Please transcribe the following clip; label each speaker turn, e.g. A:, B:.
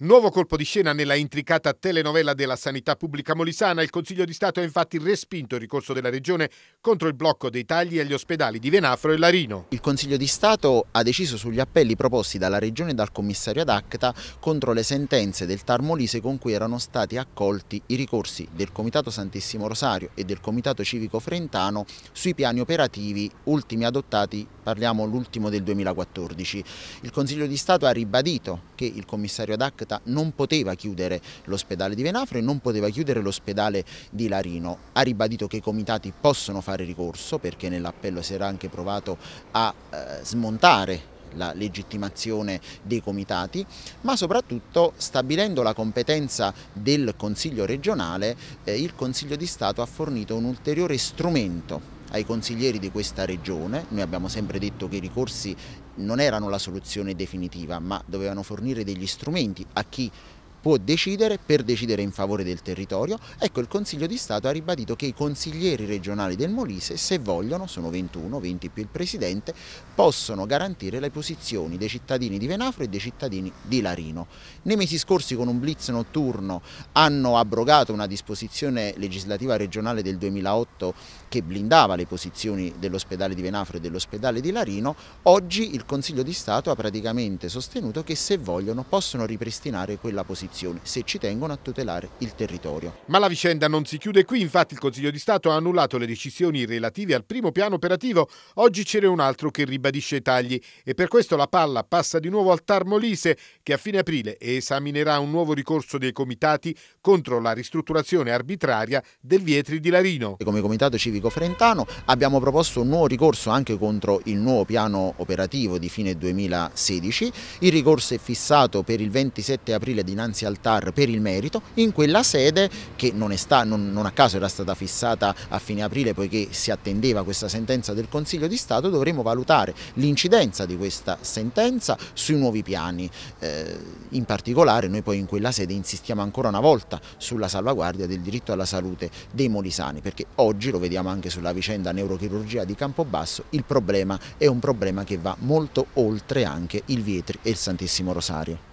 A: Nuovo colpo di scena nella intricata telenovela della sanità pubblica molisana. Il Consiglio di Stato ha infatti respinto il ricorso della Regione contro il blocco dei tagli agli ospedali di Venafro e Larino.
B: Il Consiglio di Stato ha deciso sugli appelli proposti dalla Regione e dal commissario ad acta contro le sentenze del Tarmolise con cui erano stati accolti i ricorsi del Comitato Santissimo Rosario e del Comitato Civico Frentano sui piani operativi ultimi adottati parliamo l'ultimo del 2014. Il Consiglio di Stato ha ribadito che il commissario D'Acta non poteva chiudere l'ospedale di Venafro e non poteva chiudere l'ospedale di Larino. Ha ribadito che i comitati possono fare ricorso perché nell'appello si era anche provato a eh, smontare la legittimazione dei comitati, ma soprattutto stabilendo la competenza del Consiglio regionale, eh, il Consiglio di Stato ha fornito un ulteriore strumento ai consiglieri di questa regione, noi abbiamo sempre detto che i ricorsi non erano la soluzione definitiva ma dovevano fornire degli strumenti a chi può decidere per decidere in favore del territorio. Ecco, il Consiglio di Stato ha ribadito che i consiglieri regionali del Molise, se vogliono, sono 21, 20 più il Presidente, possono garantire le posizioni dei cittadini di Venafro e dei cittadini di Larino. Nei mesi scorsi con un blitz notturno hanno abrogato una disposizione legislativa regionale del 2008 che blindava le posizioni dell'ospedale di Venafro e dell'ospedale di Larino. Oggi il Consiglio di Stato ha praticamente sostenuto che se vogliono possono ripristinare quella posizione opposizione se ci tengono a tutelare il territorio.
A: Ma la vicenda non si chiude qui, infatti il Consiglio di Stato ha annullato le decisioni relative al primo piano operativo, oggi ce n'è un altro che ribadisce i tagli e per questo la palla passa di nuovo al Tarmolise che a fine aprile esaminerà un nuovo ricorso dei comitati contro la ristrutturazione arbitraria del
B: Vietri di Larino. Come Comitato Civico Frentano abbiamo proposto un nuovo ricorso anche contro il nuovo piano operativo di fine 2016, il ricorso è fissato per il 27 aprile dinanzi innanzi al TAR per il merito in quella sede che non, sta, non, non a caso era stata fissata a fine aprile poiché si attendeva questa sentenza del Consiglio di Stato dovremo valutare l'incidenza di questa sentenza sui nuovi piani. Eh, in particolare noi poi in quella sede insistiamo ancora una volta sulla salvaguardia del diritto alla salute dei molisani perché oggi, lo vediamo anche sulla vicenda neurochirurgia di Campobasso, il problema è un problema che va molto oltre anche il Vietri e il Santissimo Rosario.